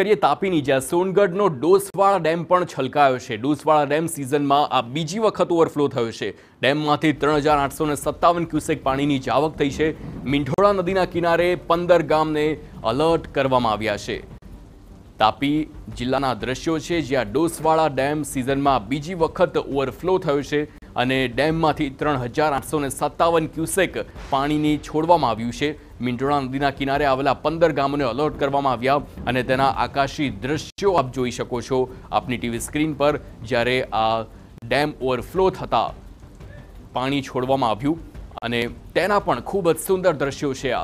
કરીએ તાપીની જ્યાં સોનગઢનો ડોસવાળા ડેમ પણ છલકાયો છે ડોસવાળા ડેમ સિઝનમાં આ બીજી વખત ઓવરફ્લો થયો છે ડેમમાંથી ત્રણ હજાર આઠસો ને સત્તાવન ક્યુસેક પાણીની જાવક થઈ છે મીંઢોળા નદીના કિનારે પંદર ગામને અલર્ટ કરવામાં આવ્યા છે તાપી જિલ્લાના દ્રશ્યો છે જ્યાં ડોસવાળા ડેમ સિઝનમાં બીજી વખત ઓવરફ્લો થયો છે અને ડેમમાંથી ત્રણ હજાર આઠસો સત્તાવન ક્યુસેક પાણીની છોડવામાં આવ્યું છે મીંઢોળા નદીના કિનારે આવેલા પંદર ગામોને અલર્ટ કરવામાં આવ્યા અને તેના આકાશી દ્રશ્યો આપ જોઈ શકો છો આપની ટીવી સ્ક્રીન પર જ્યારે આ ડેમ ઓવરફ્લો થતા પાણી છોડવામાં આવ્યું અને તેના પણ ખૂબ જ સુંદર દ્રશ્યો છે આ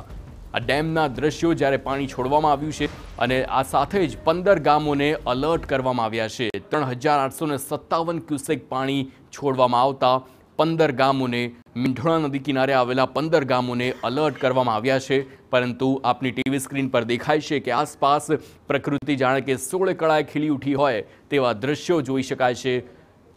આ ડેમના દ્રશ્યો જ્યારે પાણી છોડવામાં આવ્યું છે અને આ સાથે જ પંદર ગામોને અલર્ટ કરવામાં આવ્યા છે ત્રણ હજાર આઠસો સત્તાવન ક્યુસેક પાણી છોડવામાં આવતા પંદર ગામોને મીંઢોણા નદી કિનારે આવેલા પંદર ગામોને અલર્ટ કરવામાં આવ્યા છે પરંતુ આપની ટીવી સ્ક્રીન પર દેખાય છે કે આસપાસ પ્રકૃતિ જાણે કે સોળે કળાએ ખીલી ઉઠી હોય તેવા દ્રશ્યો જોઈ શકાય છે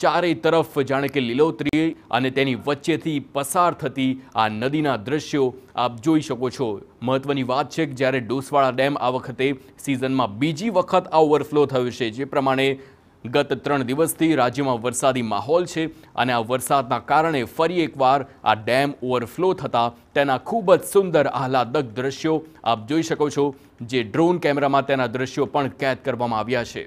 ચારેય તરફ જાણે કે લીલોતરી અને તેની વચ્ચેથી પસાર થતી આ નદીના દ્રશ્યો આપ જોઈ શકો છો મહત્વની વાત છે કે જ્યારે ડોસવાળા ડેમ આ વખતે સિઝનમાં બીજી વખત આ ઓવરફ્લો થયો છે જે પ્રમાણે ગત ત્રણ દિવસથી રાજ્યમાં વરસાદી માહોલ છે અને આ વરસાદના કારણે ફરી એકવાર આ ડેમ ઓવરફ્લો થતાં તેના ખૂબ જ સુંદર આહલાદક દ્રશ્યો આપ જોઈ શકો છો જે ડ્રોન કેમેરામાં તેના દ્રશ્યો પણ કેદ કરવામાં આવ્યા છે